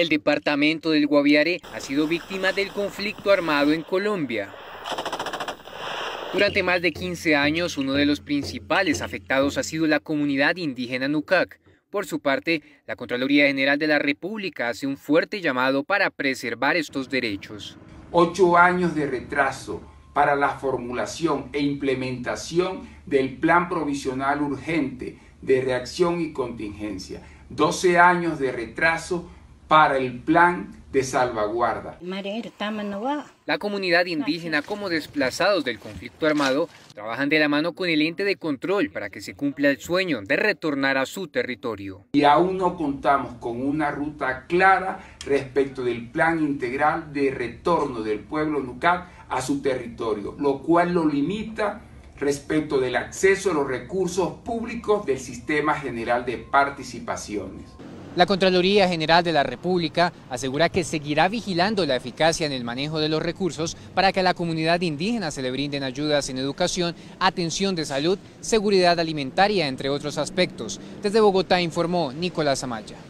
El departamento del Guaviare ha sido víctima del conflicto armado en Colombia. Durante más de 15 años, uno de los principales afectados ha sido la comunidad indígena Nucac. Por su parte, la Contraloría General de la República hace un fuerte llamado para preservar estos derechos. Ocho años de retraso para la formulación e implementación del Plan Provisional Urgente de Reacción y Contingencia. 12 años de retraso para el plan de salvaguarda. La comunidad indígena como desplazados del conflicto armado trabajan de la mano con el ente de control para que se cumpla el sueño de retornar a su territorio. Y aún no contamos con una ruta clara respecto del plan integral de retorno del pueblo Nucat a su territorio, lo cual lo limita respecto del acceso a los recursos públicos del Sistema General de Participaciones. La Contraloría General de la República asegura que seguirá vigilando la eficacia en el manejo de los recursos para que a la comunidad indígena se le brinden ayudas en educación, atención de salud, seguridad alimentaria, entre otros aspectos. Desde Bogotá informó Nicolás Amaya.